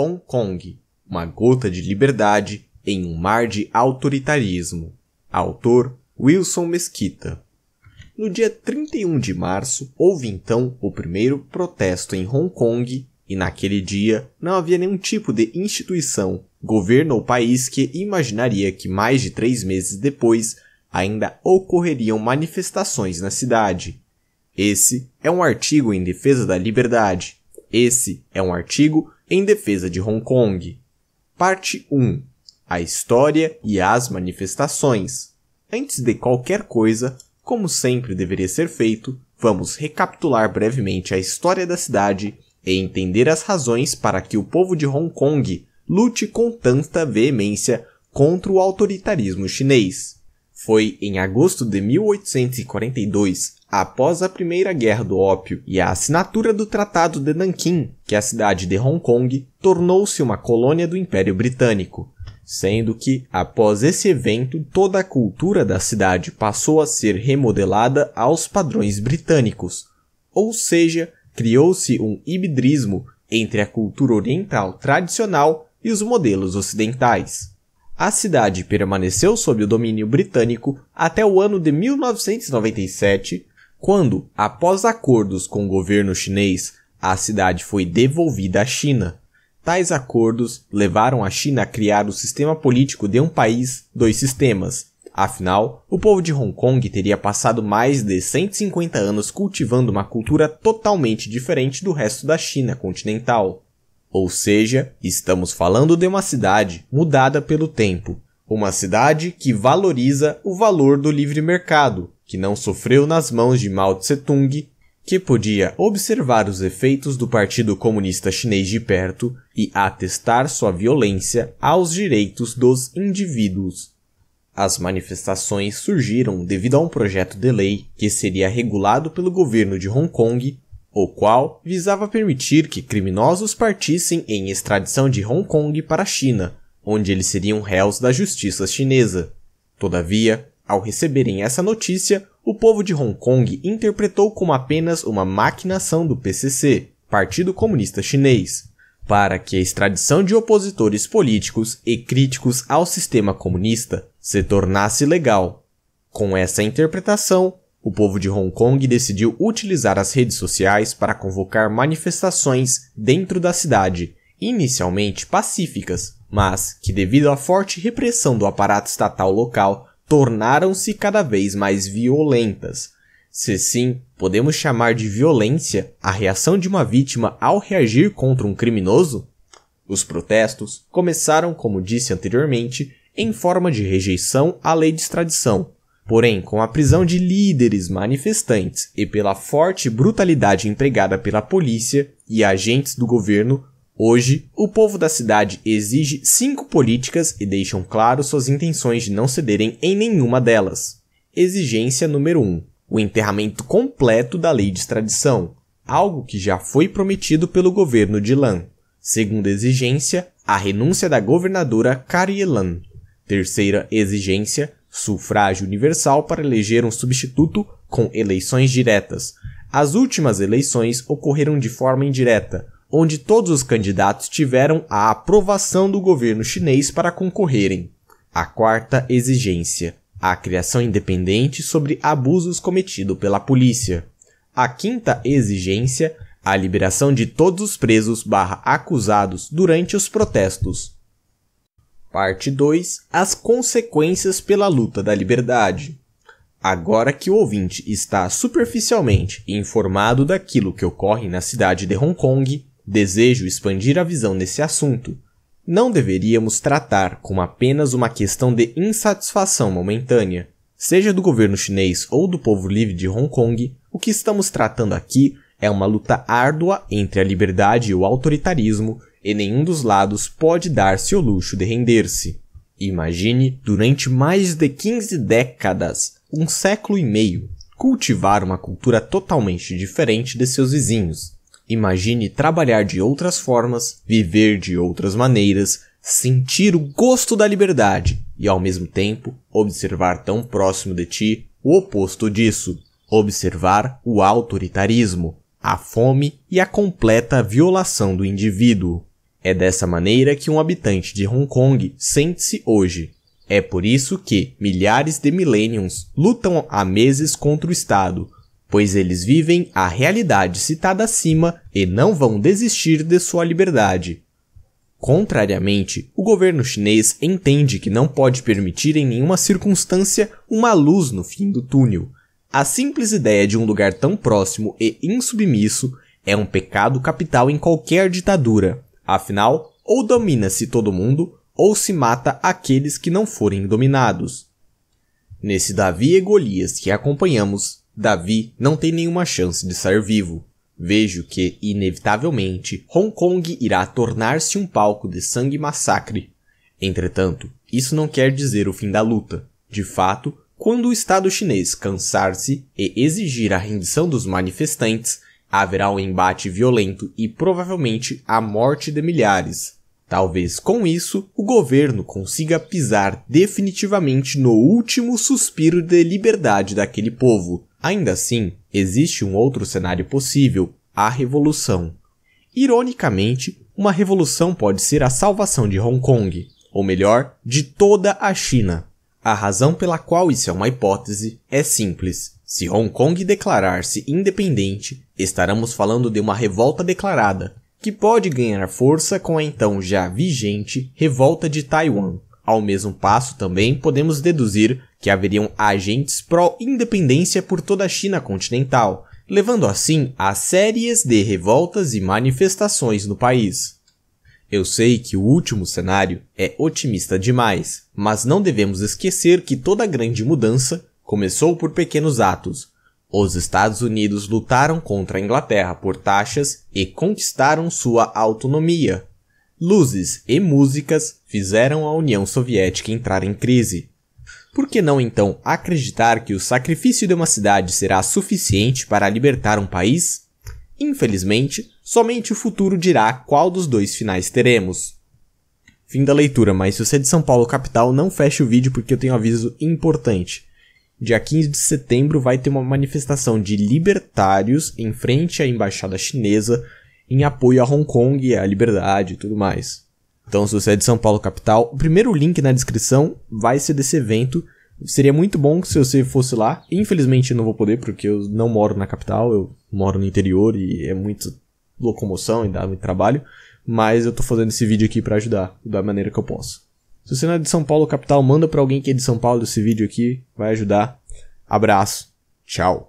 Hong Kong, uma gota de liberdade em um mar de autoritarismo. Autor Wilson Mesquita. No dia 31 de março, houve então o primeiro protesto em Hong Kong e naquele dia não havia nenhum tipo de instituição, governo ou país que imaginaria que mais de três meses depois ainda ocorreriam manifestações na cidade. Esse é um artigo em defesa da liberdade, esse é um artigo em defesa de Hong Kong. Parte 1. A história e as manifestações. Antes de qualquer coisa, como sempre deveria ser feito, vamos recapitular brevemente a história da cidade e entender as razões para que o povo de Hong Kong lute com tanta veemência contra o autoritarismo chinês. Foi em agosto de 1842 Após a Primeira Guerra do Ópio e a assinatura do Tratado de Nanquim, que é a cidade de Hong Kong tornou-se uma colônia do Império Britânico, sendo que, após esse evento, toda a cultura da cidade passou a ser remodelada aos padrões britânicos, ou seja, criou-se um hibridismo entre a cultura oriental tradicional e os modelos ocidentais. A cidade permaneceu sob o domínio britânico até o ano de 1997, quando, após acordos com o governo chinês, a cidade foi devolvida à China. Tais acordos levaram a China a criar o sistema político de um país, dois sistemas. Afinal, o povo de Hong Kong teria passado mais de 150 anos cultivando uma cultura totalmente diferente do resto da China continental. Ou seja, estamos falando de uma cidade mudada pelo tempo, uma cidade que valoriza o valor do livre mercado, que não sofreu nas mãos de Mao Tse-tung, que podia observar os efeitos do Partido Comunista Chinês de perto e atestar sua violência aos direitos dos indivíduos. As manifestações surgiram devido a um projeto de lei que seria regulado pelo governo de Hong Kong, o qual visava permitir que criminosos partissem em extradição de Hong Kong para a China, onde eles seriam réus da justiça chinesa. Todavia, ao receberem essa notícia, o povo de Hong Kong interpretou como apenas uma maquinação do PCC, Partido Comunista Chinês, para que a extradição de opositores políticos e críticos ao sistema comunista se tornasse legal. Com essa interpretação, o povo de Hong Kong decidiu utilizar as redes sociais para convocar manifestações dentro da cidade, inicialmente pacíficas, mas que, devido à forte repressão do aparato estatal local, tornaram-se cada vez mais violentas. Se sim, podemos chamar de violência a reação de uma vítima ao reagir contra um criminoso? Os protestos começaram, como disse anteriormente, em forma de rejeição à lei de extradição. Porém, com a prisão de líderes manifestantes e pela forte brutalidade empregada pela polícia e agentes do governo, Hoje, o povo da cidade exige cinco políticas e deixam claro suas intenções de não cederem em nenhuma delas. Exigência número 1: um, o enterramento completo da lei de extradição, algo que já foi prometido pelo governo de Lan. Segunda exigência, a renúncia da governadora Carielan. Terceira exigência, sufrágio universal para eleger um substituto com eleições diretas. As últimas eleições ocorreram de forma indireta, onde todos os candidatos tiveram a aprovação do governo chinês para concorrerem. A quarta exigência: a criação independente sobre abusos cometidos pela polícia. A quinta exigência: a liberação de todos os presos barra acusados durante os protestos. Parte 2 As consequências pela luta da liberdade. Agora que o ouvinte está superficialmente informado daquilo que ocorre na cidade de Hong Kong, Desejo expandir a visão nesse assunto. Não deveríamos tratar como apenas uma questão de insatisfação momentânea. Seja do governo chinês ou do povo livre de Hong Kong, o que estamos tratando aqui é uma luta árdua entre a liberdade e o autoritarismo, e nenhum dos lados pode dar-se o luxo de render-se. Imagine, durante mais de 15 décadas, um século e meio, cultivar uma cultura totalmente diferente de seus vizinhos, Imagine trabalhar de outras formas, viver de outras maneiras, sentir o gosto da liberdade e, ao mesmo tempo, observar tão próximo de ti o oposto disso. Observar o autoritarismo, a fome e a completa violação do indivíduo. É dessa maneira que um habitante de Hong Kong sente-se hoje. É por isso que milhares de millennials lutam há meses contra o Estado, pois eles vivem a realidade citada acima e não vão desistir de sua liberdade. Contrariamente, o governo chinês entende que não pode permitir em nenhuma circunstância uma luz no fim do túnel. A simples ideia de um lugar tão próximo e insubmisso é um pecado capital em qualquer ditadura. Afinal, ou domina-se todo mundo, ou se mata aqueles que não forem dominados. Nesse Davi e Golias que acompanhamos, Davi não tem nenhuma chance de sair vivo. Vejo que, inevitavelmente, Hong Kong irá tornar-se um palco de sangue e massacre. Entretanto, isso não quer dizer o fim da luta. De fato, quando o Estado chinês cansar-se e exigir a rendição dos manifestantes, haverá um embate violento e provavelmente a morte de milhares. Talvez com isso, o governo consiga pisar definitivamente no último suspiro de liberdade daquele povo, Ainda assim, existe um outro cenário possível, a revolução. Ironicamente, uma revolução pode ser a salvação de Hong Kong, ou melhor, de toda a China. A razão pela qual isso é uma hipótese é simples. Se Hong Kong declarar-se independente, estaremos falando de uma revolta declarada, que pode ganhar força com a então já vigente Revolta de Taiwan, ao mesmo passo, também podemos deduzir que haveriam agentes pró-independência por toda a China continental, levando assim a séries de revoltas e manifestações no país. Eu sei que o último cenário é otimista demais, mas não devemos esquecer que toda grande mudança começou por pequenos atos. Os Estados Unidos lutaram contra a Inglaterra por taxas e conquistaram sua autonomia, Luzes e músicas fizeram a União Soviética entrar em crise. Por que não então acreditar que o sacrifício de uma cidade será suficiente para libertar um país? Infelizmente, somente o futuro dirá qual dos dois finais teremos. Fim da leitura, mas se você é de São Paulo capital, não feche o vídeo porque eu tenho um aviso importante. Dia 15 de setembro vai ter uma manifestação de libertários em frente à embaixada chinesa em apoio a Hong Kong, à liberdade e tudo mais. Então, se você é de São Paulo capital, o primeiro link na descrição vai ser desse evento. Seria muito bom se você fosse lá. Infelizmente, não vou poder porque eu não moro na capital, eu moro no interior e é muito locomoção e dá muito trabalho. Mas eu tô fazendo esse vídeo aqui para ajudar da maneira que eu posso. Se você não é de São Paulo capital, manda para alguém que é de São Paulo esse vídeo aqui, vai ajudar. Abraço. Tchau.